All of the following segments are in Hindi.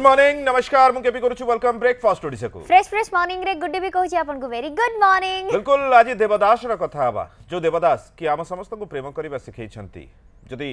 गुड मॉर्निंग नमस्कार मुके भी करूछु वेलकम ब्रेकफास्ट ओडिसा को फ्रेश फ्रेश मॉर्निंग रे गुड डे भी कहूछि आपन को वेरी गुड मॉर्निंग बिल्कुल आज देवदास रा कथा हबा जो देवदास कि हम समस्त को प्रेम करबा सिखै छंती जदि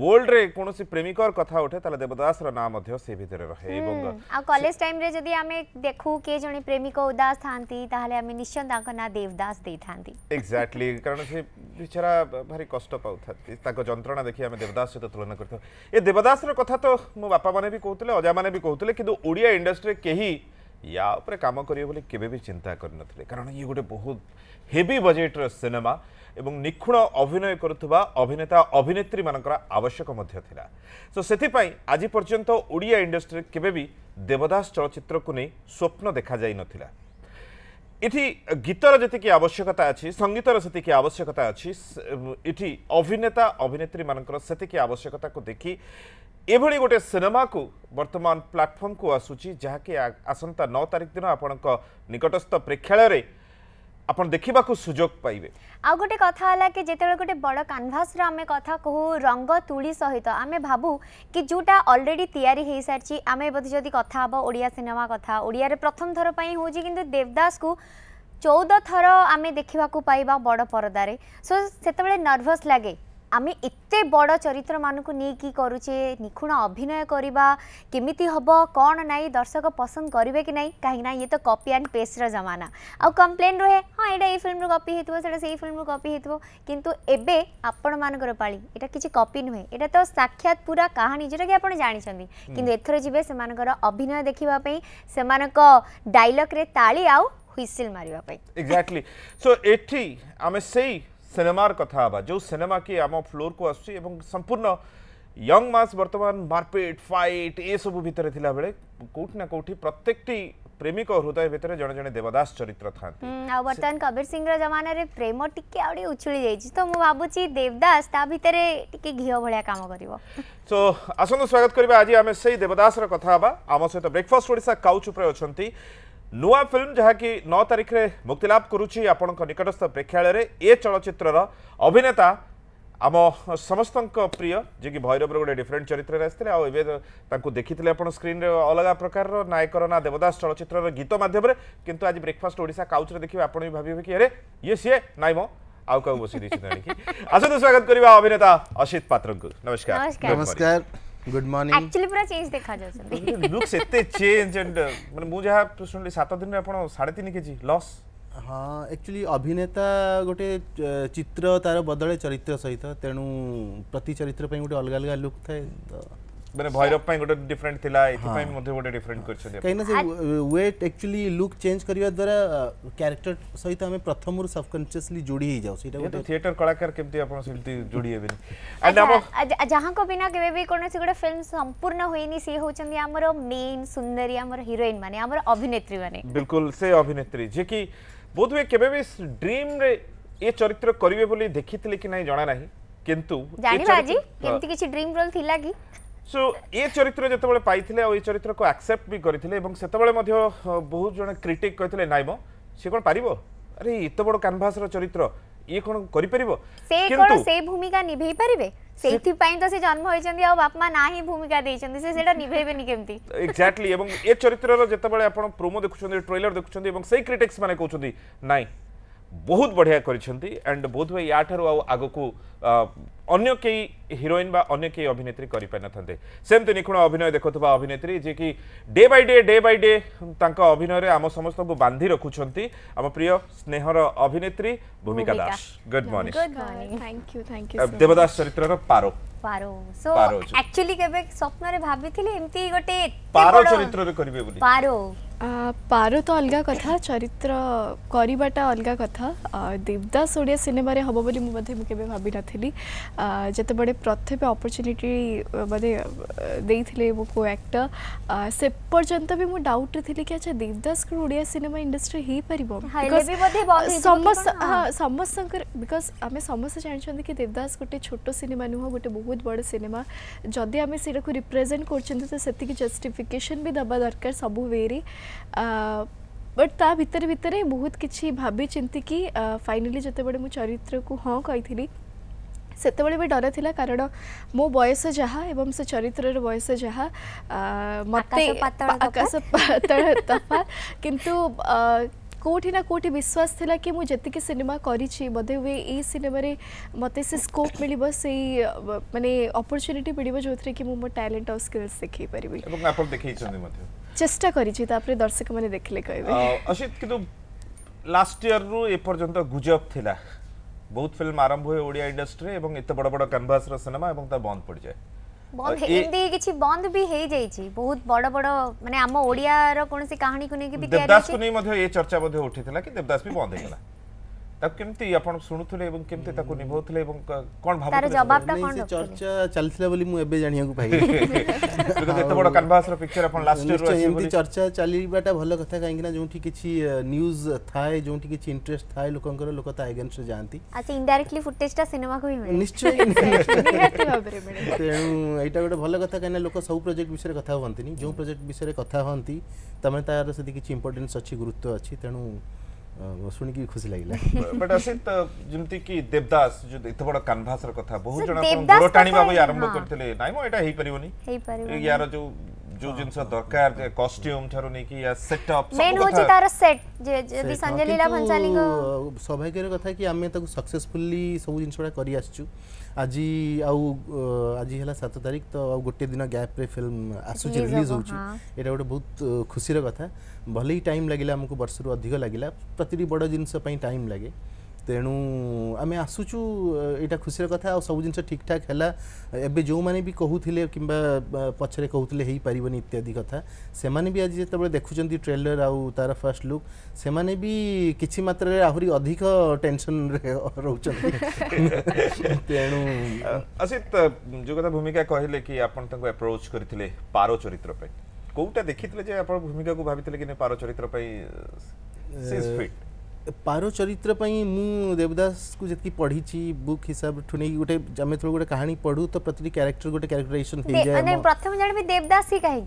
वर्ल्ड रे कोनोसी प्रेमिकर कथा उठे तले देवदास रा नाम मध्य से भीतर रहे एवं आ कॉलेज टाइम रे जदि आमे देखु के जणी प्रेमिक उदास थांती ताहले आमे निश्चय ताको ना देवदास दे थांती एग्जैक्टली कारण से बिचारा भारी कष्ट पाउ थाती ताको जंत्रणा देखि आमे देवदास से तुलना करथो ए देवदास रा कथा तो मो बापा माने भी कहतले अजा माने भी କହୁଥିଲେ କିନ୍ତୁ ଓଡ଼ିଆ ଇଣ୍ଡଷ୍ଟ୍ରିରେ କେହି ୟା ଉପରେ କାମ କରିବେ ବୋଲି କେବେ ବି ଚିନ୍ତା କରିନଥିଲେ କାରଣ ଇଏ ଗୋଟେ ବହୁତ ହେଭି ବଜେଟ୍ର ସିନେମା ଏବଂ ନିଖୁଣ ଅଭିନୟ କରୁଥିବା ଅଭିନେତା ଅଭିନେତ୍ରୀମାନଙ୍କର ଆବଶ୍ୟକ ମଧ୍ୟ ଥିଲା ସୋ ସେଥିପାଇଁ ଆଜି ପର୍ଯ୍ୟନ୍ତ ଓଡ଼ିଆ ଇଣ୍ଡଷ୍ଟ୍ରିରେ କେବେ ବି ଦେବଦାସ ଚଳଚ୍ଚିତ୍ରକୁ ନେଇ ସ୍ୱପ୍ନ ଦେଖାଯାଇନଥିଲା ଏଠି ଗୀତର ଯେତିକି ଆବଶ୍ୟକତା ଅଛି ସଙ୍ଗୀତର ସେତିକି ଆବଶ୍ୟକତା ଅଛି ଏଠି ଅଭିନେତା ଅଭିନେତ୍ରୀମାନଙ୍କର ସେତିକି ଆବଶ୍ୟକତାକୁ ଦେଖି ଏଭଳି ଗୋଟିଏ ସିନେମାକୁ ବର୍ତ୍ତମାନ ପ୍ଲାଟଫର୍ମକୁ ଆସୁଛି ଯାହାକି ଆସନ୍ତା ନଅ ତାରିଖ ଦିନ ଆପଣଙ୍କ ନିକଟସ୍ଥ ପ୍ରେକ୍ଷାଳୟରେ ଆପଣ ଦେଖିବାକୁ ସୁଯୋଗ ପାଇବେ ଆଉ ଗୋଟେ କଥା ହେଲା କି ଯେତେବେଳେ ଗୋଟେ ବଡ଼ କାନଭାସର ଆମେ କଥା କହୁ ରଙ୍ଗ ତୁଳି ସହିତ ଆମେ ଭାବୁ କି ଯେଉଁଟା ଅଲରେଡ଼ି ତିଆରି ହେଇସାରିଛି ଆମେ ବୋଧେ ଯଦି କଥା ହେବ ଓଡ଼ିଆ ସିନେମା କଥା ଓଡ଼ିଆରେ ପ୍ରଥମ ଥର ପାଇଁ ହେଉଛି କିନ୍ତୁ ଦେବଦାସକୁ ଚଉଦ ଥର ଆମେ ଦେଖିବାକୁ ପାଇବା ବଡ଼ ପରଦାରେ ସୋ ସେତେବେଳେ ନର୍ଭସ୍ ଲାଗେ आम एत बड़ चरित्र मानक नहीं करुचे निखुण अभिनय करवा केमी हम कौन नाई दर्शक पसंद करेंगे कि नहीं कहीं ये तो कपी एंड पेस्टर जमाना आउ कम्प्लेन रुहे हाँ यहाँ ये फिल्म कपी होता से फिल्म कपी हो कितु एवं आपण मानकर पाड़ी यहाँ किसी कपी नुहे यहाँ तो साक्षात पूरा कहानी जोटा कि आप जानते कि एथर जी से अभिनय देखापी से डायलग्रे ताली आउ হুইসেল মারিবা পাই এক্স্যাক্টলি সো এটি আমি सिनेमार कथा जो सिनेमा कि आम फ्लोर को एवं संपूर्ण यंग मास वर्तमान मारपीट फाइट ये सब भितर बेले कोठना कोठी प्रत्येक प्रेमिक हृदय भितर जने जने देवदास चरित्र था हम्म, आ कबीर सिंह रे जमाने रे प्रेम टिके आड़ी उछली तो मु बाबू देवदास भितर टिके घियो भड़िया काम करिवो सो आसनो स्वागत करबा आज हम सेई देवदास कथा आम सहित ब्रेकफास्ट ओडिसा काउच ऊपर नुआ फिल्म जहाँकि नौ तारीख में मुक्तिलाभ करुच्ची आपण निकटस्थ प्रेक्षा ये चलचित्र अभिनेता आम समस्त प्रिय जी कि भैरवर गोटे डिफरेन्ट चरित्र आए देखी थे स्क्रीन रे अलग प्रकार नायकर ना देवदास चलचित्र गीत मध्यम कि आज ब्रेकफास्ट ओडा काउच देखिए आप भावे कि अरे ये सीए नाइम आउ क्या बस आसतु स्वागत करवा अभिनेता असित पात्र को नमस्कार, नमस्कार। গুড মর্নিং একচুয়ালি পুরা চেঞ্জ দেখা যাচ্ছে লুকস এতে চেঞ্জ এন্ড মানে মু যাহা শুনলি 7 দিন আপন 3.5 কেজি লস হ্যাঁ একচুয়ালি অভিনেতা গোটে চিত্র তার বদলে চরিত্র সহিত তেণু প্রতি চরিত্র পাই গোটে অলগা অলগা লুক থাকে তো ମାନେ ଭୈରବ ପାଇଁ ଗୋଟେ ଡିଫରେଣ୍ଟ ଥିଲା ଏଥିପାଇଁ ମଧ୍ୟ ଗୋଟେ ଡିଫରେଣ୍ଟ କରିଛନ୍ତି କାହିଁକିନା ସେ ୱେଟ୍ ଆକ୍ଚୁଆଲି ଲୁକ୍ ଚେଞ୍ଜ କରିବା ଦ୍ୱାରା କ୍ୟାରେକ୍ଟର ସହିତ ଆମେ ପ୍ରଥମରୁ ସବକନସିୟସଲି ଯୋଡ଼ି ହେଇଯାଉ ସେଇଟା ଗୋଟେ ଥିଏଟର କଳାକାର କେମିତି ଆପଣ ସେମିତି ଯୋଡ଼ି ହେବେନି ଯାହାଙ୍କ ବିନା କେବେ ବି କୌଣସି ଗୋଟେ ଫିଲ୍ମ ସମ୍ପୂର୍ଣ୍ଣ ହୋଇନି ସେ ହେଉଛନ୍ତି ଆମର ମେନ୍ ସୁନ୍ଦରୀ ଆମର ହିରୋଇନ୍ ମାନେ ଆମର ଅଭିନେତ୍ରୀ ମାନେ ବିଲକୁଲ ସେ ଅଭିନେତ୍ରୀ ଯିଏ କି ବୋଧହୁଏ କେବେ ବି ଡ୍ରିମ୍ରେ ଏ ଚରିତ୍ର କରିବେ ବୋଲି ଦେଖିଥିଲେ କି ନାହିଁ ଜଣା ନାହିଁ କିନ୍ତୁ ଜାଣିବା ଆଜି କେମିତି କିଛି ଡ୍ରିମ୍ ରୋଲ୍ ଥିଲା କି সো এ চরিত্র যেতবে পাইলে এই চরিত্রকে আকসেপ্ট বি করে এবং সেতবে বহু জন ক্রিটিক কে নাইম সে কোণ পারিব আরে এত বড় ক্যানভাস চরিত্র ইয়ে কোণ করে পারিব সে কোণ সেই ভূমিকা নিভেই পারিবে সেইথি পাই তো সে জন্ম হইছন্তি আর বাপ মা নাহি ভূমিকা দেইছন্তি সে সেটা নিভেইবেনি কেমতি এক্স্যাক্টলি এবং এ চরিত্রর যেতবে আপন প্রোমো দেখুছন্তি ট্রেলার দেখুছন্তি এবং সেই ক্রিটিক্স মানে কইছন্তি নাই ବହୁତ ବଢ଼ିଆ କରିଛନ୍ତି ଆଣ୍ଡ ବୋଧହୁଏ ୟାଠାରୁ ଆଉ ଆଗକୁ ଅନ୍ୟ କେହି ହିରୋଇନ୍ ବା ଅନ୍ୟ କେହି ଅଭିନେତ୍ରୀ କରିପାରିନଥାନ୍ତେ ସେମିତି ନିଖୁଣ ଅଭିନୟ ଦେଖୁଥିବା ଅଭିନେତ୍ରୀ ଯିଏକି day by day day by day ତାଙ୍କ ଅଭିନୟରେ ଆମ ସମସ୍ତଙ୍କୁ ବାନ୍ଧି ରଖୁଛନ୍ତି ଆମ ପ୍ରିୟ ସ୍ନେହର ଅଭିନେତ୍ରୀ ଭୂମିକା ଦାସ ଗୁଡ୍ ମର୍ଣ୍ଣିଂ ଦେବଦାସ ଚରିତ୍ରର ପାରୋ পারো সো অ্যাকচুয়ালি কেবে স্বপ্নরে ভাবিছিলে এমতি গটে পারো চরিত্ররে করিবে বলি পারো ପାର ତ ଅଲଗା କଥା ଚରିତ୍ର କରିବାଟା ଅଲଗା କଥା ଦେବଦାସ ଓଡ଼ିଆ ସିନେମାରେ ହେବ ବୋଲି ମୁଁ ବୋଧେ ମୁଁ କେବେ ଭାବିନଥିଲି ଯେତେବେଳେ ପ୍ରଥମେ ଅପରଚ୍ୟୁନିଟି ବୋଧେ ଦେଇଥିଲେ ମୁଁ କେଉଁ ଆକ୍ଟର ସେ ପର୍ଯ୍ୟନ୍ତ ବି ମୁଁ ଡାଉଟ୍ରେ ଥିଲି କି ଆଚ୍ଛା ଦେବଦାସଙ୍କର ଓଡ଼ିଆ ସିନେମା ଇଣ୍ଡଷ୍ଟ୍ରି ହେଇପାରିବ ସମସ୍ତଙ୍କର ବିକଜ୍ ଆମେ ସମସ୍ତେ ଜାଣିଛନ୍ତି କି ଦେବଦାସ ଗୋଟେ ଛୋଟ ସିନେମା ନୁହଁ ଗୋଟେ ବହୁତ ବଡ଼ ସିନେମା ଯଦି ଆମେ ସେଇଟାକୁ ରିପ୍ରେଜେଣ୍ଟ କରୁଛନ୍ତି ତ ସେତିକି ଜଷ୍ଟିଫିକେସନ୍ ବି ଦେବା ଦରକାର ସବୁ ୱେରେ बट ता भितर भितर बहुत किसी भाभी चिंतिकी फाइनाली जो मुझ चरित्र को हाँ कही सेत डर था कारण मो बयस जहाँ से चरित्र बयस जहाँ मत आकाश तफा किंतु कौटी ना कौटी विश्वास था कि मुझे जी सिनेमा करी बोधे हुए ये सिनेमारे मत से स्कोप मिल मानने अपरच्युनिटी मिले जो थे कि मो टैलेंट और स्किल्स देखे पारि চেষ্টা করেছি তারপরে দর্শক মানে দেখলে কইবে অসিত কিন্তু লাস্ট ইয়ার রু এ পর্যন্ত গুজব থিলা বহুত ফিল্ম আরম্ভ হয় ওড়িয়া ইন্ডস্ট্রি এবং এত বড় বড় ক্যানভাস র সিনেমা এবং তা বন্ধ পড়ি যায় বন্ধ এমতি কিছু বন্ধ বি হেই যাইছি বহুত বড় বড় মানে আম ওড়িয়া র কোনসি কাহিনী কো নেকি বি দেবদাস কো নেই মধ্যে এ চর্চা মধ্যে উঠিଥିଲା কি দেবদাস বি বন্ধ হেলা ତାକୁ କେମିତି ଆପଣ ଶୁଣୁଥିଲେ ଏବଂ କେମିତି ତାକୁ ନିଭାଉଥିଲେ ଏବଂ କ'ଣ ଭାବୁଥିଲେ ଚର୍ଚ୍ଚା ଚାଲିଥିଲା ବୋଲି ମୁଁ ଏବେ ଜାଣିବାକୁ ପାଇଲି ଏତେ ବଡ଼ କାନଭାସର ପିକ୍ଚର ଆପଣ ଲାଷ୍ଟ ଏମିତି ଚର୍ଚ୍ଚା ଚାଲିବାଟା ଭଲ କଥା କାହିଁକିନା ଯେଉଁଠି କିଛି ନ୍ୟୁଜ୍ ଥାଏ ଯେଉଁଠି କିଛି ଇଣ୍ଟରେଷ୍ଟ ଥାଏ ଲୋକଙ୍କର ଲୋକ ତା ଏଗେନଷ୍ଟରେ ଯାଆନ୍ତି ଆଚ୍ଛା ଇନଡାଇରେକ୍ଟଲି ଫୁଟେଜଟା ସିନେମାକୁ ହିଁ ନିଶ୍ଚୟ ତେଣୁ ଏଇଟା ଗୋଟେ ଭଲ କଥା କାହିଁକିନା ଲୋକ ସବୁ ପ୍ରୋଜେକ୍ଟ ବିଷୟରେ କଥା ହୁଅନ୍ତିନି ଯେଉଁ ପ୍ରୋଜେକ୍ଟ ବିଷୟରେ କଥା ହୁଅନ୍ତି ତାମାନେ ତାର ସେଠି କିଛି ଇମ୍ପୋର୍ଟାନ୍ସ ଅଛି ଗୁରୁତ୍ୱ ଅଛି ତେଣୁ ଶୁଣିକି ଖୁସି ଲାଗିଲା ବଟ୍ ଅସିତ ଯେମିତି କି ଦେବଦାସ ଯୋଉ ଏତେ ବଡ କାନଭାସର କଥା ବହୁତ ଜଣ ଗୋଡ଼ ଟାଣିବା ପାଇଁ ଆରମ୍ଭ କରିଥିଲେ ନାଇଁ ମ ଏଇଟା ହେଇପାରିବନି ୟାର ଯୋଉ ଯୋଉ ଜିନିଷ ଦରକାର କଷ୍ଟ୍ୟୁମ ଠାରୁ ନେଇକି ୟା ସେଟଅପ୍ ମେନ୍ ହଉଛି ତାର ସେଟ୍ ଯଦି ସଞ୍ଜୟ ଲୀଲା ଭଂସାଲୀଙ୍କ ସୌଭାଗ୍ୟର କଥା କି ଆମେ ତାକୁ ସକ୍ସେସଫୁଲି ସବୁ ଜିନିଷଟା କରି ଆସିଛୁ আজি ଆଉ ଆଜି ହେଲା ସାତ ତାରିଖ ତ ଆଉ ଗୋଟେ ଦିନ ଗ୍ୟାପ୍ରେ ଫିଲ୍ମ ଆସୁଛି ରିଲିଜ୍ ହେଉଛି ଏଇଟା ଗୋଟେ ବହୁତ ଖୁସିର କଥା ଭଲେଇ ଟାଇମ୍ ଲାଗିଲା ଆମକୁ ବର୍ଷରୁ ଅଧିକ ଲାଗିଲା ପ୍ରତିଟି ବଡ଼ ଜିନିଷ ପାଇଁ ଟାଇମ୍ ଲାଗେ तेणु आम आसुचु यहाँ खुशी कथा सब जिन ठीक ठाक है एवं जो मैंने भी कहते कि पचरे कहते पार पार्बन इत्यादि कथा से भी आज जो देखुं ट्रेलर आउ तार फास्ट लुक से भी कि मात्र आहरी अधिक टेनसन रोच तेणु असित जो क्या भूमिका कहले कि आप्रोच करते पार चरित्र कौटा देखी भूमिका को भाई पार चरित्र पार चरित्र मु देवदास को जितकी पढ़ी बुक हिसाब ठू नहीं गोटे जमे थोड़ा गोटे कहानी पढ़ू तो प्रति क्यारेक्टर गोटे क्यारेक्टराइजेशन प्रथम जानवे देवदास ही कहे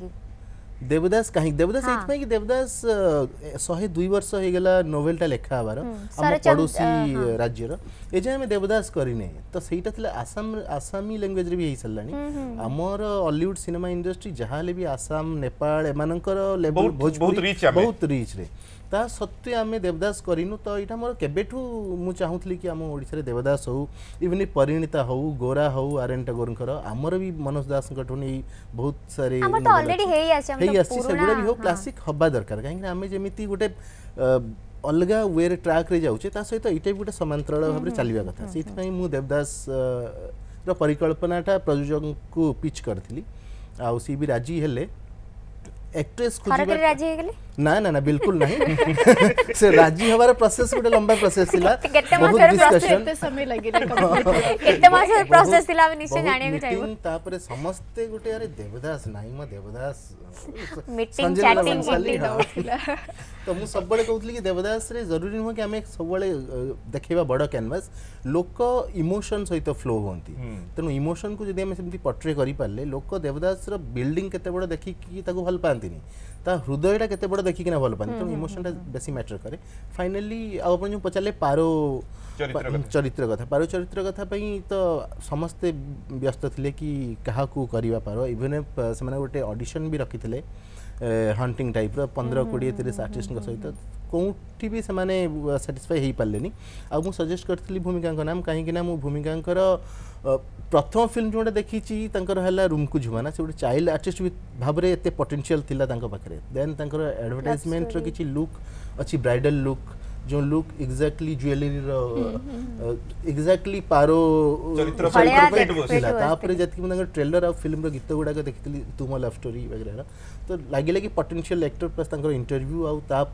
देवदास कहीं देवदास हाँ। देवदास शहे दुई वर्ष हो गला नोवेलटा लेखा हबार पड़ोसी राज्यर एजाए देवदास करें तो सही आसाम आसामी लैंग्वेज भी हो सारा आमर अलीउड सिनेमा इंडस्ट्री जहाँ भी आसाम नेपाल एमकर बहुत रिच रे ता सत्वे आम देवदास करू तो यहाँ मोर के चाहूली कि आम ओडे देवदास हो इवन परिणीता हो गोरा हो आर एन टगोर आमर भी मनोज दास बहुत सारे ऑलरेडी से हो क्लासिक हवा दरकार कहीं आम जमी गोटे अलग वे ट्राक जाऊे सहित ये गोटे समातर भाव में चलने कथ से मु देवदास परिकल्पनाटा प्रयोजक को पिच करी आ सी राजी हेले एक्ट्रेस राजी ना ना ना बिल्कुल नहीं से राजी हमारा प्रोसेस गोटे लंबा प्रोसेस थिला बहुत डिस्कशन एते समय लागि एते मासर प्रोसेस थिला हम निश्चय जाने के चाहिए मीटिंग तापरे समस्त गोटे अरे देवदास नाही म देवदास मीटिंग चैटिंग गोटे दउथिला तो मु सबबळे कहउथली कि देवदास रे जरूरी नहो कि हमें सब सबबळे देखैबा बड़ कैनवास लोक इमोशन सहित फ्लो होंती हम्म। तेनु इमोशन को जदि हम सेमति पोर्ट्रे करि पाले लोक देवदास रो बिल्डिंग केते बड़ देखि कि ताको भल पांतिनी ତା ହୃଦୟଟା କେତେ ବଡ଼ ଦେଖିକିନା ଭଲ ପାଆନ୍ତି ତେଣୁ ଇମୋସନଟା ବେଶୀ ମ୍ୟାଟର କରେ ଫାଇନାଲି ଆଉ ଆପଣ ଯେଉଁ ପଚାରିଲେ ପାରୋ ଚରିତ୍ର କଥା ପାରୋ ଚରିତ୍ର କଥା ପାଇଁ ତ ସମସ୍ତେ ବ୍ୟସ୍ତ ଥିଲେ କି କାହାକୁ କରିବା ପାରୋ ଇଭେନ୍ ସେମାନେ ଗୋଟେ ଅଡିସନ୍ ବି ରଖିଥିଲେ हंटिंग टाइप रंद्रह कोड़े तीस आर्टिस्ट सहित कौटी भी सेटिस्फाई हो पारे आ सजेस्ट करी भूमिका नाम कहीं भूमिका प्रथम फिल्म जोटा देखी है रुमकु झुमाना से गोटे चाइल्ड आर्टिस्ट भाव में एत पटेनसीयल थी पाखे देन एडभर्टाइजमेंटर किसी लुक अच्छी ब्राइडल लुक जो लुक एग्जैक्टली ज्वेलरी रो पारो चरित्र फाइटर ट्रेलर आ फिल्म रो गीत गुडा के तुम लव स्टोरी वगैरह तो लगे कि पोटेंशियल एक्टर प्लस इंटरव्यू आ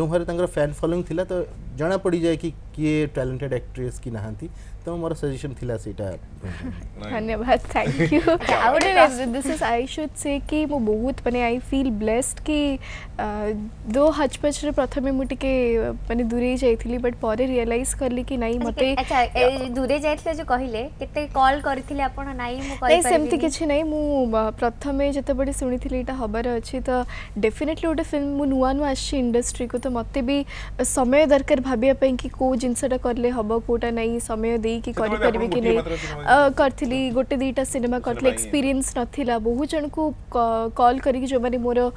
जो हर फैन फलोइंग थिला तो जणा पड़ी जाय कि के टैलेंटेड एक्ट्रेस कि नाहंती एकदम मोर सजेशन थिला सेटा धन्यवाद thank you out of this is I should say कि मो बहुत माने आई फील ब्लेस्ड कि दो हच पच रे प्रथमे मुटी के माने दूरे जाईथिली बट पर रियलाइज करली कि नहीं अच्छा, मते अच्छा दूरे जाईथले जो कहिले केते कॉल करथिले आपण नहीं मु कहि नहीं सेमती किछि नहीं मु प्रथमे जते बडी सुनीथिली एटा हबर अछि त तो डेफिनेटली ओटे फिल्म मु नुवा नुवा आछि इंडस्ट्री को त तो मते भी समय दरकार भाबिया पई कि को जिंसटा करले हबो कोटा नहीं समय दे ନେଇକି କରିପାରିବି କି ନେଇ କରିଥିଲି ଗୋଟେ ଦୁଇଟା ସିନେମା କରିଥିଲି ଏକ୍ସପିରିଏନ୍ସ ନଥିଲା ବହୁତ ଜଣଙ୍କୁ କଲ୍ କରିକି ଯେଉଁମାନେ ମୋର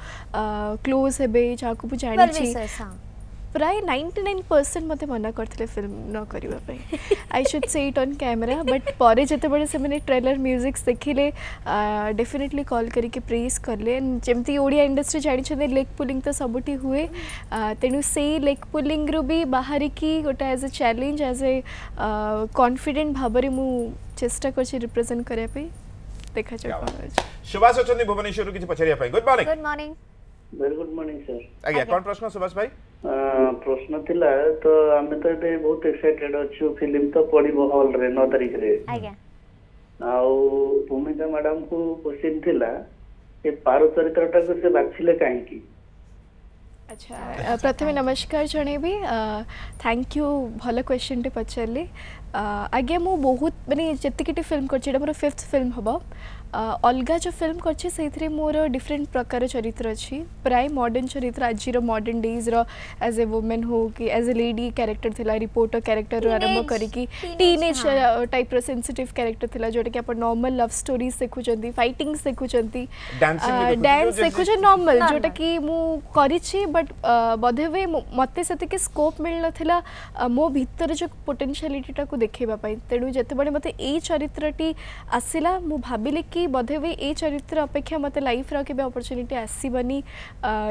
କ୍ଲୋଜ୍ ହେବେ ଯାହାକୁ ମୁଁ ଜାଣିଛି રાઈ 99% મત મને કરતલે ફિલ્મ નો કરીવા પે I should say it on camera but pore જેતે બડે સે મને ટ્રેલર મ્યુઝિક સેખીલે डेफिनेटલી કોલ કરી કે પ્રાઇઝ કરલે જેમતી ઓડિયા ઇન્ડસ્ટ્રી જાણિછે ને લેક પુલિંગ તો સબટી હુએ તેનુ સે લેક પુલિંગ રૂબી બહારીકી ઓટા as a challenge as a confident ભાબરે મુ ચેષ્ટા કરચી રિપ્રેઝેન્ટ કરયા પે દેખા જો શવાસચંદ્ર ભવનેશરુ કી પછરિયા પે good morning good morning very good morning sir ଆଜ୍ଞା କ'ଣ ପ୍ରଶ୍ନ ସୁଭାଷ ଭାଇ ପ୍ରଶ୍ନ ଥିଲା ତ ଆମେ ତ ଏବେ ବହୁତ ଏକ୍ସାଇଟେଡ୍ ଅଛୁ ଫିଲ୍ମ ତ ପଡ଼ିବ ହଲ୍ରେ ନଅ ତାରିଖରେ ଆଜ୍ଞା ଆଉ ଭୂମିକା ମ୍ୟାଡାମଙ୍କୁ କୋଶ୍ଚିନ୍ ଥିଲା ଏ ପାର ଚରିତ୍ରଟାକୁ ସେ ବାଛିଲେ କାହିଁକି ଆଚ୍ଛା ପ୍ରଥମେ ନମସ୍କାର ଜଣେଇବି ଥ୍ୟାଙ୍କ ୟୁ ଭଲ କ୍ୱେଶ୍ଚନ୍ଟି ପଚାରିଲି Uh, आगे मु बहुत मैंने जितकी फिल्म कर फिफ्थ फिल्म हम अलग जो फिल्म कर मोर डिफरेन्ट प्रकार चरित्र अच्छी प्राय मडर्ण चरित्र आज मडर्ण डेज्र एज ए वुमेन हो कि एज ए लेडी क्यारेक्टर थी रिपोर्टर क्यारेक्टर आरंभ कर टाइप रेनसीट क्यारेक्टर थी जोटा कि आप नर्माल लव स्टोरी शिखुं फाइट शिखुं डांस शिखुच नर्माल जोटा कि uh, मुझे बट uh, बोधे हुए मत से स्कोप मिल ना मो भर जो पोटेनसीटा ଦେଖାଇବା ତେଣୁ ଯେତେବେଳେ ମୋତେ ଏଇ ଚରିତ୍ରଟି ଆସିଲା ମୁଁ ଭାବିଲି କି ବୋଧେ ହୁଏ ଏଇ ଚରିତ୍ର ଅପେକ୍ଷା ମୋତେ ଲାଇଫ୍ର କେବେ ଅପରଚ୍ୟୁନିଟି ଆସିବନି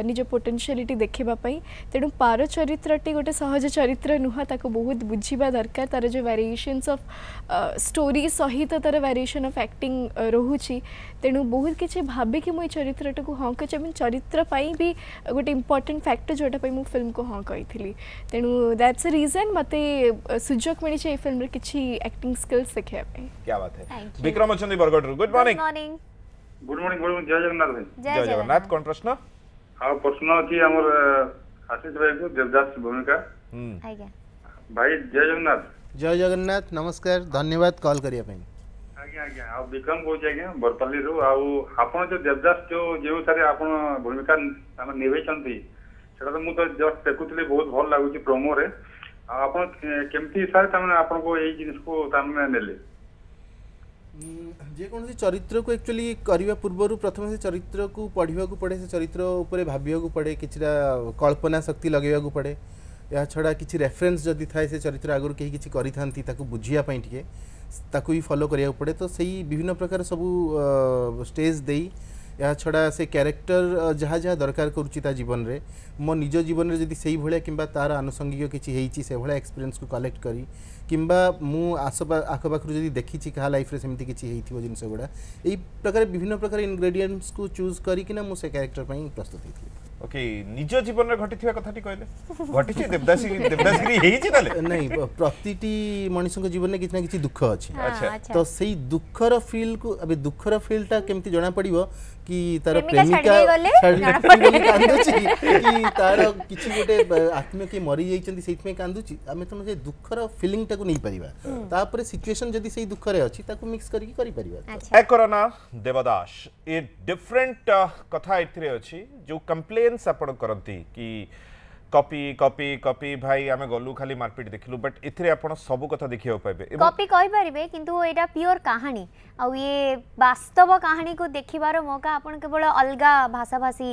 ନିଜ ପୋଟେନ୍ସିଆଲିଟି ଦେଖିବା ପାଇଁ ତେଣୁ ପାର ଚରିତ୍ରଟି ଗୋଟେ ସହଜ ଚରିତ୍ର ନୁହଁ ତାକୁ ବହୁତ ବୁଝିବା ଦରକାର ତା'ର ଯେଉଁ ଭ୍ୟାରିଏସନ୍ସ ଅଫ୍ ଷ୍ଟୋରି ସହିତ ତା'ର ଭ୍ୟାରିଏସନ୍ ଅଫ୍ ଆକ୍ଟିଂ ରହୁଛି ତେଣୁ ବହୁତ କିଛି ଭାବିକି ମୁଁ ଏଇ ଚରିତ୍ରଟାକୁ ହଁ କରିଛି ଏବଂ ଚରିତ୍ର ପାଇଁ ବି ଗୋଟେ ଇମ୍ପର୍ଟାଣ୍ଟ ଫ୍ୟାକ୍ଟର ଯେଉଁଟା ପାଇଁ ମୁଁ ଫିଲ୍ମକୁ ହଁ କହିଥିଲି ତେଣୁ ଦ୍ୟାଟ୍ସ ରିଜନ୍ ମୋତେ ସୁଯୋଗ ମିଳିଛି ଏଇ ଫିଲ୍ମ अंदर किछि एक्टिंग स्किल्स सिखे भाई क्या बात है विक्रम अच्छा Bargarh good morning good morning good morning Jai Jagannath भाई जय जगन्नाथ कौन प्रश्न हां प्रश्न अच्छी हमर आशीष भाई को देवदास भूमिका हम्म आ गया भाई जय जगन्नाथ जय जगन्नाथ नमस्कार धन्यवाद कॉल करिया पे ଆଜ୍ଞା ଆଜ୍ଞା ଆଉ जो କହୁଛି ଆଜ୍ଞା ବରପାଲିରୁ ଆଉ ଆପଣ ଯୋଉ ଦେବଦାସ जेकोसी चरित्र को एक्चुअली करवा पूर्व प्रथम से चरित्र को पढ़ा पड़े से चरित्र उपर भाविक पड़े कि कल्पना शक्ति लगे पड़े या छड़ा किसी रेफरेन्स जदि थाए चरित्र आगर कहीं कि था बुझापी फलो करा पड़े तो सही विभिन्न प्रकार सब स्टेज दे यह छड़ा से क्यारेक्टर जहाँ जहाँ दरकार करुच्ची जीवन में मो निज जीवन जी से कि तार आनुषंगिक किसी से भाया एक्सपीरियंस को कलेक्ट कर कि आखपा जो देखी क्या लाइफ से जिनस गुड़ा ये प्रकार विभिन्न प्रकार इनग्रेडियंट्स को चूज कर क्यारेक्टर पर प्रस्तुत होती ओके निज जीवन में घटी कथी कहले घटी देवदासी देवदासी ना प्रति मनीष जीवन में किसी ना कि दुख अच्छा तो से दुखर फिल्ड को अभी दुखर फिल्डा केमी जना पड़ କି ତାର ପ୍ରେମିକା କାନ୍ଦୁଛି କି ତାର କିଛି ଗୋଟେ ଆତ୍ମୀୟ କିଏ ମରିଯାଇଛନ୍ତି ସେଇଥିପାଇଁ କାନ୍ଦୁଛି ଆମେ ତମେ ସେ ଦୁଃଖର ଫିଲିଂଟାକୁ ନେଇପାରିବା ତାପରେ ସିଚୁଏସନ୍ ଯଦି ସେଇ ଦୁଃଖରେ ଅଛି ତାକୁ ମିକ୍ସ କରିକି କରିପାରିବା ଏକର ନା ଦେବଦାସ ଏ ଡିଫରେଣ୍ଟ କଥା ଏଥିରେ ଅଛି ଯେଉଁ କମ୍ପ୍ଲେନ୍ସ ଆପଣ କରନ୍ତି କି কপি কপি কপি ভাই আমি গলু খালি মারপিট দেখিলু বাট এথিরে আপন সব কথা দেখিও পাইবে কপি কই পারিবে কিন্তু এটা পিওর কাহিনী আর ইয়ে বাস্তব কাহিনী কো দেখিবার মৌকা আপন কেবল অলগা ভাষাভাষী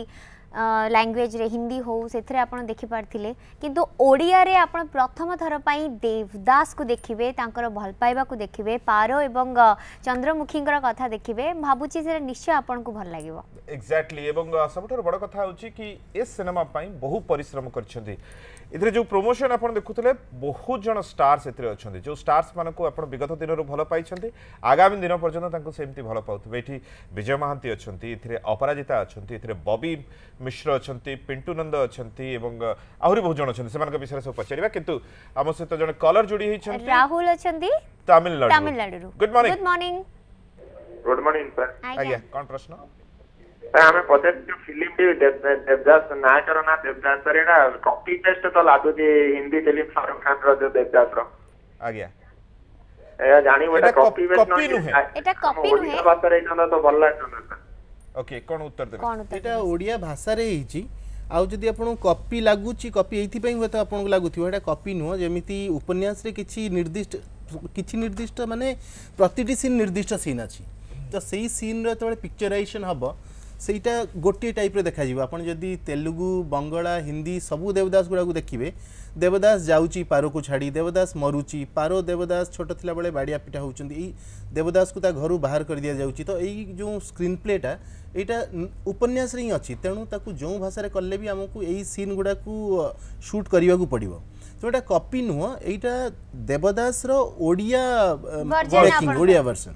लांगुएज हिंदी होते आप देखिपे कि आप प्रथम थरपाई देवदास को देखिए भलपाइवा को देखिए पार एवं चंद्रमुखी कथा देखिए भावुच्छे निश्चय आपन को भल लगे एक्जाक्टली सब बड़ कथा कि ये सिनेमाई बहु परिश्रम कर इधर जो प्रमोशन आप देखुले बहुत जन स्टार्स अच्छा जो स्टार्स मानक आपड़ विगत दिन भल पाई आगामी दिन पर्यटन सेमती भल पाथे ये विजय महांती अच्छा अपराजिता अच्छा बबी ମିଶ୍ର ଅଛନ୍ତି ପିଣ୍ଟୁ ନନ୍ଦ ଅଛନ୍ତି ଏବଂ ଆହୁରି ବହୁତ ଜଣ ଅଛନ୍ତି ସେମାନଙ୍କ ବିଷୟରେ ସବୁ ପଚାରିବା କିନ୍ତୁ ଆମ ସହିତ ଜଣେ କଲର ଯୋଡ଼ି ହେଇଛନ୍ତି ରାହୁଲ ଅଛନ୍ତି ତାମିଲନାଡୁ ତାମିଲନାଡୁରୁ good morning good morning good morning sir ଆଜ୍ଞା କ'ଣ ପ୍ରଶ୍ନ ସାର୍ ଆମେ ପଚାରିଛୁ ଫିଲ୍ମଟି ଦେବଦାସ ନାୟକର ନାଁ ଦେବଦାସ ସାର୍ ଏଇଟା କପି ପେଷ୍ଟ ତ ଲାଗୁଛି ହିନ୍ଦୀ ଫିଲ୍ମ ଶାହରୁଖ ଖାନର ଯୋଉ ଦେବଦାସର ଆଜ୍ଞା ଏହା ଜାଣିବୁ ଏଇଟା କପି ପେଷ୍ଟ ନୁହେଁ ଏଇଟା କପି ନୁହେଁ ଓଡ଼ିଆ ଭାଷାରେ ହେଇଥାନ୍ତା ତ ଭଲ ଲାଗିଥାନ୍ତା ওকে কোন উত্তর দেবে এটা ওড়িয়া ভাষারে হইছি ଆଉ ଯଦି ଆପଣଙ୍କୁ କପି ଲାଗୁଛି କପି ଏଇଥିପାଇଁ ହୁଏତ ଆପଣଙ୍କୁ ଲାଗୁଥିବ ଏଇଟା କପି ନୁହଁ ଯେମିତି ଉପନ୍ୟାସରେ କିଛି ନିର୍ଦ୍ଦିଷ୍ଟ କିଛି ନିର୍ଦ୍ଦିଷ୍ଟ ମାନେ ପ୍ରତିଟି ସିନ୍ ନିର୍ଦ୍ଦିଷ୍ଟ ସିନ୍ ଅଛି ତ ସେଇ ସିନ୍ର ଯେତେବେଳେ ପିକ୍ଚରାଇଜେସନ୍ ହେବ ସେଇଟା ଗୋଟିଏ ଟାଇପ୍ରେ ଦେଖାଯିବ ଆପଣ ଯଦି ତେଲୁଗୁ ବଙ୍ଗଳା ହିନ୍ଦୀ ସବୁ ଦେବଦାସ ଗୁଡ଼ାକୁ ଦେଖିବେ ଦେବଦାସ ଯାଉଛି ପାରକୁ ଛାଡ଼ି ଦେବଦାସ ମରୁଛି ପାର ଦେବଦାସ ଛୋଟ ଥିଲାବେଳେ ବାଡ଼ିଆ ପିଠା ହେଉଛନ୍ତି ଏଇ ଦେବଦାସକୁ ତା ଘରୁ ବାହାର କରିଦିଆଯାଉଛି ତ ଏଇ ଯେଉଁ ସ୍କ୍ରିନ୍ ପ୍ଲେଟା ଏଇଟା ଉପନ୍ୟାସରେ ହିଁ ଅଛି ତେଣୁ ତାକୁ ଯେଉଁ ଭାଷାରେ କଲେ ବି ଆମକୁ ଏଇ ସିନ୍ ଗୁଡ଼ାକୁ ସୁଟ୍ କରିବାକୁ ପଡ଼ିବ ତ ଏଇଟା କପି ନୁହଁ ଏଇଟା ଦେବଦାସର ଓଡ଼ିଆ ଓଡ଼ିଆ ଭର୍ସନ୍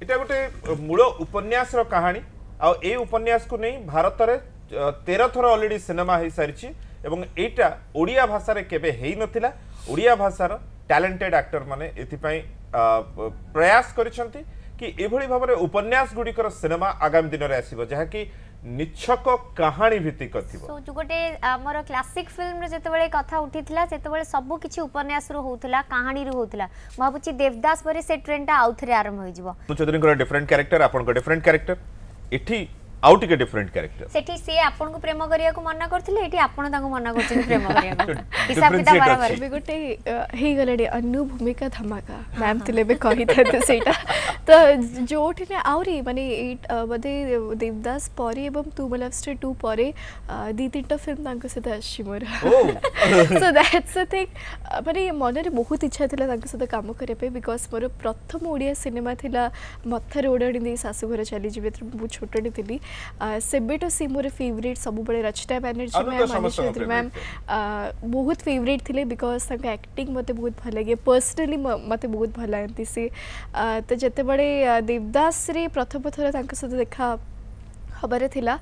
ଏଇଟା ଗୋଟେ ମୂଳ ଉପନ୍ୟାସର କାହାଣୀ ଆଉ ଏ ଉପନ୍ୟାସକୁ ନେଇ ଭାରତରେ ତେର ଥର ଅଲରେଡ଼ି ସିନେମା ହୋଇସାରିଛି ଏବଂ ଏଇଟା ଓଡ଼ିଆ ଭାଷାରେ କେବେ ହେଇନଥିଲା ଓଡ଼ିଆ ଭାଷାର ଟ୍ୟାଲେଣ୍ଟେଡ୍ ଆକ୍ଟରମାନେ ଏଥିପାଇଁ ପ୍ରୟାସ କରିଛନ୍ତି କି ଏଭଳି ଭାବରେ ଉପନ୍ୟାସ ଗୁଡ଼ିକର ସିନେମା ଆଗାମୀ ଦିନରେ ଆସିବ ଯାହାକି ନିଚ୍ଛକ କାହାଣୀ ଭିତ୍ତିକ ଥିବ ଗୋଟେ ଆମର କ୍ଲାସିକ ଫିଲ୍ମର ଯେତେବେଳେ କଥା ଉଠିଥିଲା ସେତେବେଳେ ସବୁ କିଛି ଉପନ୍ୟାସରୁ ହଉଥିଲା କାହାଣୀରୁ ହଉଥିଲା ମୁଁ ଭାବୁଛି ଦେବଦାସ ପରେ ସେ ଟ୍ରେଣ୍ଡଟା ଆଉଥରେ ଆରମ୍ଭ ହୋଇଯିବ ଚୌଧୁରୀଙ୍କର ଡିଫରେଣ୍ଟ କ୍ୟାରେକ୍ଟର ଆପଣଙ୍କ ଡିଫରେଣ୍ଟ କ୍ୟାରେକ୍ଟର इटी আউটিকে ডিফারেন্ট ক্যারেক্টার সেটি সে আপونکو প্রেম করিয়া কো মনা করতিলে এটি আপোন তাক মনা করচেন প্রেম করিয়া ডিফারেন্ট সে ই গনেডি আ নূ ভূমিকা ধমাকা ম্যাম তিলে বে কহিতা দে সেটি তো জোটি নে আউরি মানে এ বদে দেবদাস pore এবম তু মলাভস টু pore দিটিটা ফিল্ম তাকো সাথে শিমর সো দ্যাটস আ থিং বারে মডার বহুত ইচ্ছা থিলা তাকো সাথে কামো করি পে বিকজ মোর প্রথম ওড়িয়া সিনেমা থিলা মথর ওড়ানি নি সসু ঘরে চলি জবে খুব ছোটটি থিবি ସେବେଠୁ ସେ ମୋର ଫେଭରେଟ୍ ସବୁବେଳେ ରଚିତା ବାନାର୍ଜୀ ମ୍ୟାମ୍ ମନୁଷ୍ୟତ୍ରୀ ମ୍ୟାମ୍ ବହୁତ ଫେଭରେଟ୍ ଥିଲେ ବିକଜ୍ ତାଙ୍କ ଆକ୍ଟିଂ ମୋତେ ବହୁତ ଭଲ ଲାଗେ ପର୍ସନାଲି ମୋତେ ବହୁତ ଭଲ ଲାଗନ୍ତି ସିଏ ତ ଯେତେବେଳେ ଦେବଦାସରେ ପ୍ରଥମ ଥର ତାଙ୍କ ସହିତ ଦେଖା হবার লা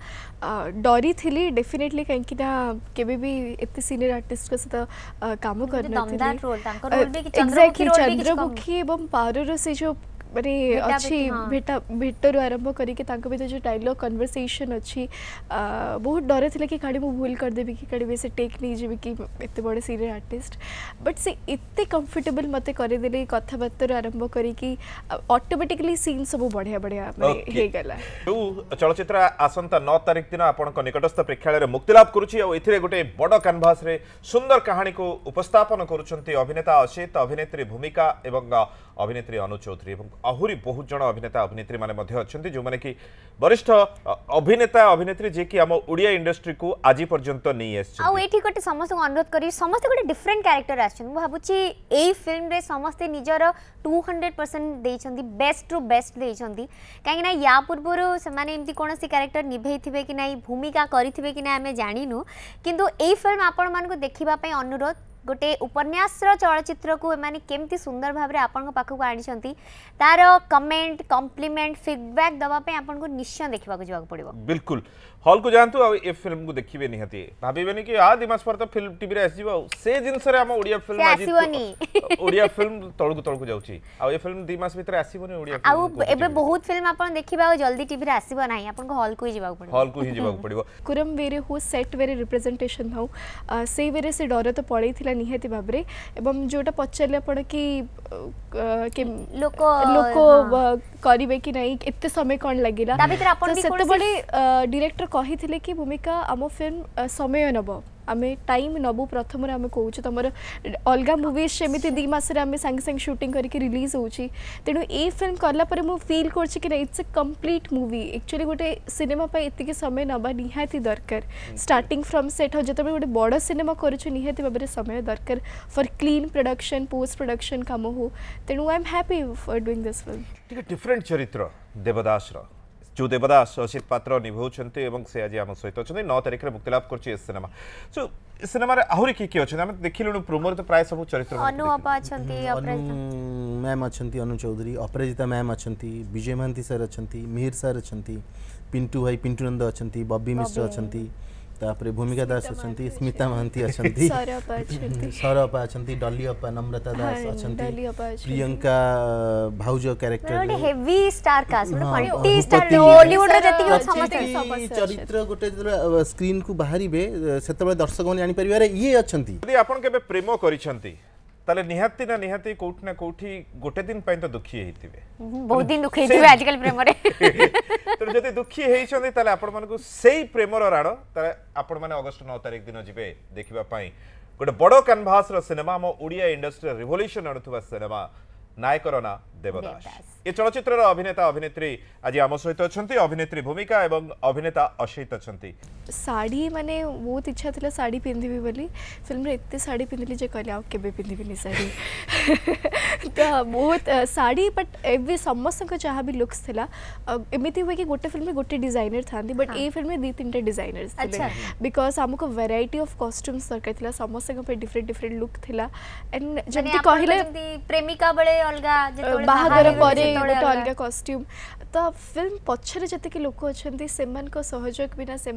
ডরি থিলি ডেফিনেটলি কাইকি না কেবে বি এতে সিনিয়র আর্টিস্ট কো সাথে কাম করন এক্স্যাক্টলি চন্দ্রমুখী এবং পারুর সে যে ମାନେ ଅଛି ଭେଟା ଭେଟରୁ ଆରମ୍ଭ କରିକି ତାଙ୍କ ଭିତରେ ଯେଉଁ ଡାଇଲଗ୍ କନଭରସେସନ୍ ଅଛି ବହୁତ ଡର ଥିଲା କି କାଳେ ମୁଁ ଭୁଲ କରିଦେବି କି କାଳେ ବି ସେ ଟେକ୍ ନେଇଯିବି କି ଏତେ ବଡ଼ ସିନିୟର ଆର୍ଟିଷ୍ଟ ବଟ୍ ସେ ଏତେ କମ୍ଫର୍ଟେବଲ୍ ମୋତେ କରିଦେଲେ କଥାବାର୍ତ୍ତାରୁ ଆରମ୍ଭ କରିକି ଅଟୋମେଟିକାଲି ସିନ୍ ସବୁ ବଢ଼ିଆ ବଢ଼ିଆ ହେଇଗଲା ଯେଉଁ ଚଳଚ୍ଚିତ୍ର ଆସନ୍ତା ନଅ ତାରିଖ ଦିନ ଆପଣଙ୍କ ନିକଟସ୍ଥ ପ୍ରେକ୍ଷାଳୟରେ ମୁକ୍ତିଲାଭ କରୁଛି ଆଉ ଏଥିରେ ଗୋଟେ ବଡ଼ କ୍ୟାନଭାସ୍ରେ ସୁନ୍ଦର କାହାଣୀକୁ ଉପସ୍ଥାପନ କରୁଛନ୍ତି ଅଭିନେତା ଅସିତ ଅଭିନେତ୍ରୀ ଭୂମିକା ଏବଂ ଅଭିନେତ୍ରୀ ଅନୁ ଚୌଧୁରୀ ଏବଂ आहरी बहुत जन अभिनेता अभिनेत्री मैंने अच्छा जो मैंने कि वरिष्ठ अभिनेता अभिनेत्री जी आम ओडिया इंडस्ट्री को आज पर्यटन नहीं आठ समस्त अनुरोध कर समस्त गोटे डिफरेन्ट क्यारेक्टर आसुच्छे फिल्म रे समस्ते निजर टू हंड्रेड परसेंट देखते बेस्ट रू बेस्ट कहीं या पूर्व से कौन क्यारेक्टर निभे कि ना भूमिका करें जानू कि फिल्म आपण मानक देखापी अनुरोध গোটে উপন্যাসর চলচ্চিত্রকু এমানে কেমতি সুন্দর ভাবে আপনার পাখক আনিছন্তি তার কমেন্ট কমপ্লিমেন্ট ফিডব্যাক দেওয়া আপনার নিশ্চয় দেখা যাওয়া পড়ব বিলকুল हल को जातु आ फिल्म को देखिए निहती भावे कि आ दिमास पर तो फिल्म टीवी आसो से जिनस आम ओडिया फिल्म तो, ओडिया फिल्म तलू तलू जाऊँगी आ ए फिल्म दिमास मास भितर आसोनी ओडिया आउ एबे बहुत फिल्म आपन देखिबा जल्दी टीवी आसब ना आपन को हॉल को ही जीवाक पड़ो हॉल को ही जीवाक पड़ो कुरम वेरे हो सेट वेरे रिप्रेजेंटेशन हो से वेरे से डर तो पळैथिला निहती भाबरे एवं जोटा पचारले आपण कि के लोक लोक हाँ। करिवे कि नाही एते समय कोन लागिला ता भीतर आपण सेते बडे डायरेक्टर कही कि भूमिका आम फिल्म समय नब आम टाइम नबू प्रथम कौच तुम अलग मुवीज सेमती दुमास सांगे सांगे सुटिंग करके रिलीज होेणु ये फिल्म कलापर मुझ फिल कर it's a complete movie actually गोटे सिनेमा इतनी समय नवा नि दरकार स्टार्ट फ्रम सेट हम जो गोटे बड़ सिनेमा कर समय दरकार for clean production post production कम हो तेणु I am happy for doing this film different चरित्र देवदास जो देवदा अजित पात्र निभाउँदै से आज आम सहित अहिले नौ तारिखले मुक्तिलाभ गर्छ सिनेमा सो सिनेमा आहुरी के के अच्छा आम देखिलुणु प्रोमोर तो प्राय सब चरित्र मैम अच्छा अनु चौधरी अपराजिता मैम अच्छा विजय महांती सर अछन्ती मिहिर सर अच्छा पिंटू भाई पिंटू नंद अछन्ती बब्बी मिश्र अछन्ती तापर भूमिका दास अच्छा स्मिता महांती अच्छा सर अच्छा डल्ली अप्पा नम्रता दास अच्छा प्रियंका भाउज क्यारेक्टर चरित्र गोटे स्क्रीन को बाहर से दर्शक मैंने जानपर ये अच्छा प्रेम कर তাহলে নিহাতি না নিহাতি কোটি না কোটি গোটে দিন পাই তো দুঃখী হইতিবে বহুত দিন দুঃখী হইতিবে আজকাল প্রেমরে তো যদি দুঃখী হেইছন্তি তাহলে আপন মানকু সেই প্রেমর রাড় তাহলে আপন মানে অগস্ট 9 তারিখ দিন জিবে দেখিবা পাই গোটে বড় ক্যানভাস র সিনেমা আম ওড়িয়া ইন্ডাস্ট্রি রিভলিউশন আনুথবা সিনেমা নায়কর না দেবদাস এ চলচ্চিত্রর অভিনেতা অভিনেত্রী আজ আম সহিত অনেক অভিনেত্রী ভূমিকা এবং অভিনেতা অসহিত অনেক শাড়ি মানে বহুত ইচ্ছা লা শাড়ি পিঁধিবি বলে ফিল্মে এতে শাড়ি পিঁধিলি যে কহিলি আবে পিঁধিবিনি শাড়ি তো বহুত শাড়ি বট এবে সমস্ত যা বি লুকস লা এমিতি হুয়ে কি গোটে ফিল্মে গোটে ডিজাইনর থাকে বট এই ফিল্মে দুই তিনটা ডিজাইনর্স বিকজ আমাকে ভেরাইটি অফ কস্ট্ୟୁମ୍ସ ଦରକାର ଥିଲା ସମସ୍ତଙ୍କ ପାଇଁ ଡିଫରେଣ୍ଟ ଡିଫରେଣ୍ଟ ଲୁକ୍ ଥିଲା ଆଣ୍ଡ ଯେମିତି କହିଲେ ପ୍ରେମିକା ବେଳେ ଅଲଗା बाहर पर अलग कस्ट्यूम तो फिल्म पक्षर लोक अच्छा से सहयोग बिना से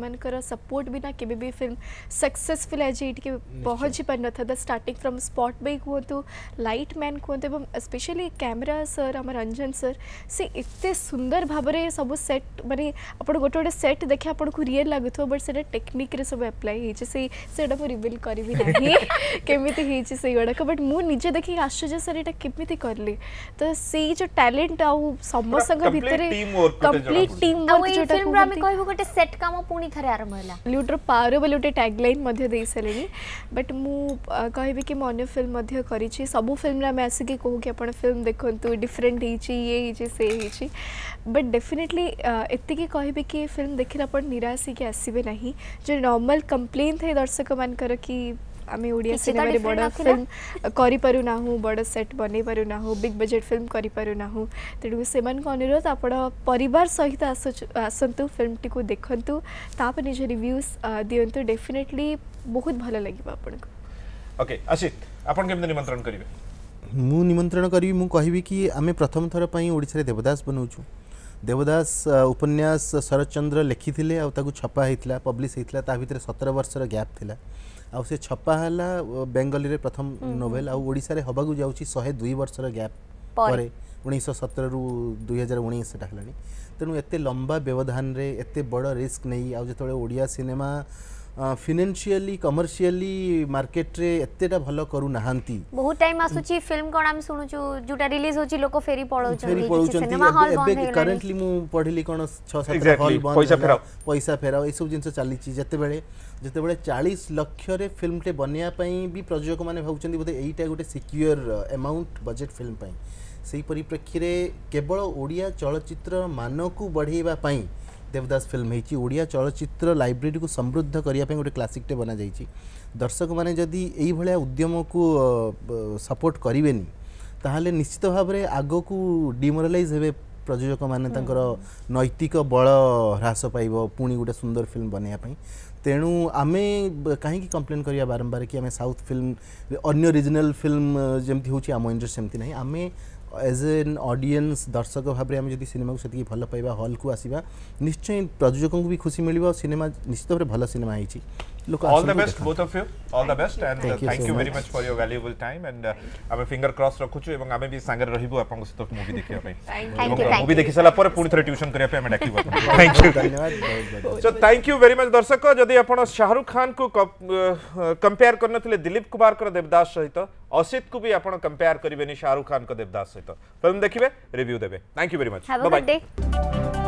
सपोर्ट बिना के फिल्म सक्सेसफुल आज ये पहुँची पार न था स्टार्टिंग फ्रॉम स्पॉट बे कहतु लाइट मैन कहतु एवं स्पेशली कैमरा सर आम रंजन सर से एत सुंदर भाव में सब सेट मानते आप गोटे गोटे सेट देखे आपन रियल लगुव बट से टेक्निक्रे सब एप्लाई से रिविल करी केमी से गुड़ाक बट मुझे देखिए आश्चर्य सर ये केमी कर तो ସେଇ ଯୋଉ ଟ୍ୟାଲେଣ୍ଟ ଆଉ ସମସ୍ତଙ୍କ ଭିତରେ କମ୍ପ୍ଲିଟ ଟିମ୍ ୱାର୍କ ଯୋଉଟା ଫିଲ୍ମର ଆମେ କହିବୁ ଗୋଟେ ସେଟ୍ କାମ ପୁଣି ଥରେ ଆରମ୍ଭ ହେଲା ଲିଉଡର ପାୱାର ବୋଲି ଗୋଟେ ଟ୍ୟାଗ୍ ଲାଇନ୍ ମଧ୍ୟ ଦେଇ ସାରିଲିଣି ବଟ୍ ମୁଁ କହିବି କି ମୁଁ ଅନ୍ୟ ଫିଲ୍ମ ମଧ୍ୟ କରିଛି ସବୁ ଫିଲ୍ମରେ ଆମେ ଆସିକି କହୁ କି ଆପଣ ଫିଲ୍ମ ଦେଖନ୍ତୁ ଡିଫରେଣ୍ଟ ହେଇଛି ଇଏ ହେଇଛି ସେ ହେଇଛି ବଟ୍ ଡେଫିନେଟଲି ଏତିକି କହିବି କି ଫିଲ୍ମ ଦେଖିଲେ ଆପଣ ନିରାଶ ହେଇକି ଆସିବେ ନାହିଁ ଯେଉଁ ନର୍ମାଲ କମ୍ପ୍ଲେନ୍ ଥାଏ ଦର୍ଶକମାନଙ୍କର କି ଆମେ ଓଡ଼ିଆ ସିନେମାରେ ବଡ଼ ଫିଲ୍ମ କରିପାରୁନାହୁଁ ବଡ଼ ସେଟ୍ ବନେଇ ପାରୁନାହୁଁ ବିଗ୍ ବଜେଟ୍ ଫିଲ୍ମ କରିପାରୁନାହୁଁ ତେଣୁ ସେମାନଙ୍କ ଅନୁରୋଧ ଆପଣ ପରିବାର ସହିତ ଆସନ୍ତୁ ଫିଲ୍ମଟିକୁ ଦେଖନ୍ତୁ ତାପରେ ନିଜ ରିଭ୍ୟୁଜ୍ ଦିଅନ୍ତୁ ଡେଫିନେଟଲି ବହୁତ ଭଲ ଲାଗିବ ଆପଣଙ୍କୁ ଓକେ ଅସିତ ଆପଣ କେମିତି ନିମନ୍ତ୍ରଣ କରିବେ ମୁଁ ନିମନ୍ତ୍ରଣ କରିବି ମୁଁ କହିବି କି ଆମେ ପ୍ରଥମ ଥର ପାଇଁ ଓଡ଼ିଶାରେ ଦେବଦାସ ବନାଉଛୁ ଦେବଦାସ ଉପନ୍ୟାସ ଶରତ ଚନ୍ଦ୍ର ଲେଖିଥିଲେ ଆଉ ତାକୁ ଛପା ହେଇଥିଲା ପବ୍ଲିଶ ହେଇଥିଲା ତା ଭିତରେ ସତର ବର୍ଷର ଗ୍ୟାପ୍ ଥିଲା आ छपा है बेंगली रे प्रथम हम्म, हम्म। नोवेल आड़शे हाबक जा दुई वर्ष गैप पर उ सतर रु दुई हजार उन्नीस तेणु एत लंबा व्यवधान में एत बड़ रिस्क नहीं आज जो ओडिया सिनेमा ফিনান্সিয়ালি কমর্সিয়ালি মার্কেটরে এতেটা ভালো করু নাহান্তি বহুত টাইম আসুচি ফিল্ম কোন আমি শুনুচু জুটা রিলিজ হচ্ছে লোক ফেরি পড়াউচন্তি ফেরি পড়াউচন্তি এবে কারেন্টলি মু পড়িলি কোন 6 7 হল বন্ধ পয়সা ফেরাও পয়সা ফেরাও এই সব জিনিস চালিছি যেতেবেলে যেতেবেলে 40 লক্ষরে ফিল্মটে বনিয়া পাই বি প্রযোজক মানে ভাবুচন্তি বোধে এইটা গোটে সিকিউর অ্যামাউন্ট বাজেট ফিল্ম পাই সেই পরিপ্রেক্ষীরে কেবল ওড়িয়া চলচ্চিত্র মানকু বঢ়াইবা পাই ଦେବଦାସ ଫିଲ୍ମ ହେଇଛି ଓଡ଼ିଆ ଚଳଚ୍ଚିତ୍ର ଲାଇବ୍ରେରୀକୁ ସମୃଦ୍ଧ କରିବା ପାଇଁ ଗୋଟେ କ୍ଲାସିକ୍ଟେ ବନାଯାଇଛି ଦର୍ଶକମାନେ ଯଦି ଏଇଭଳିଆ ଉଦ୍ୟମକୁ ସପୋର୍ଟ କରିବେନି ତାହେଲେ ନିଶ୍ଚିତ ଭାବରେ ଆଗକୁ ଡିମୋରାଲାଇଜ୍ ହେବେ ପ୍ରଯୋଜକମାନେ ତାଙ୍କର ନୈତିକ ବଳ ହ୍ରାସ ପାଇବ ପୁଣି ଗୋଟେ ସୁନ୍ଦର ଫିଲ୍ମ ବନେଇବା ପାଇଁ ତେଣୁ ଆମେ କାହିଁକି କମ୍ପ୍ଲେନ୍ କରିବା ବାରମ୍ବାର କି ଆମେ ସାଉଥ୍ ଫିଲ୍ମ ଅନ୍ୟ ରିଜନାଲ୍ ଫିଲ୍ମ ଯେମିତି ହେଉଛି ଆମ ଇଣ୍ଡଷ୍ଟ୍ରି ସେମିତି ନାହିଁ ଆମେ एज एन अडियन्स दर्शक भाବରେ ଆମେ ଯଦି ସିନେମାକୁ ସେତିକି ଭଲ ପାଇବା ହଲ୍କୁ ଆସିବା ନିଶ୍ଚୟ ପ୍ରଯୋଜକଙ୍କୁ ବି ଖୁସି ମିଳିବ ଆଉ ସିନେମା ନିଶ୍ଚିତ ଭାବରେ ଭଲ ସିନେମା ହେଇଛି look all the best both of you all the best and thank, you, thank you, so you very much. much for your valuable time and ଆମେ finger cross ରଖୁଛୁ ଏବଂ ଆମେ ବି ସାଙ୍ଗରେ ରହିବୁ ଆପଣଙ୍କ ସହିତ ମୁଭି ଦେଖିବା ପାଇଁ ଏବଂ ମୁଭି ଦେଖି ସାରିଲା ପରେ ପୁଣି ଥରେ ଟ୍ୟୁସନ କରିବା ପାଇଁ ଆମେ ଡାକିବୁ thank you so thank you very much ଦର୍ଶକ ଯଦି ଆପଣ ଶାହରୁଖ ଖାନଙ୍କୁ କମ୍ପେୟାର କରିନଥିଲେ ଦିଲ୍ଲୀପ କୁମାରଙ୍କର ଦେବଦାସ ସହିତ ଅସିତକୁ ବି ଆପଣ କମ୍ପେୟାର କରିବେନି ଶାହରୁଖ ଖାନଙ୍କ ଦେବଦାସ ସହିତ ଫିଲ୍ମ ଦେଖିବେ ରିଭ୍ୟୁ ଦେବେ thank you very much bye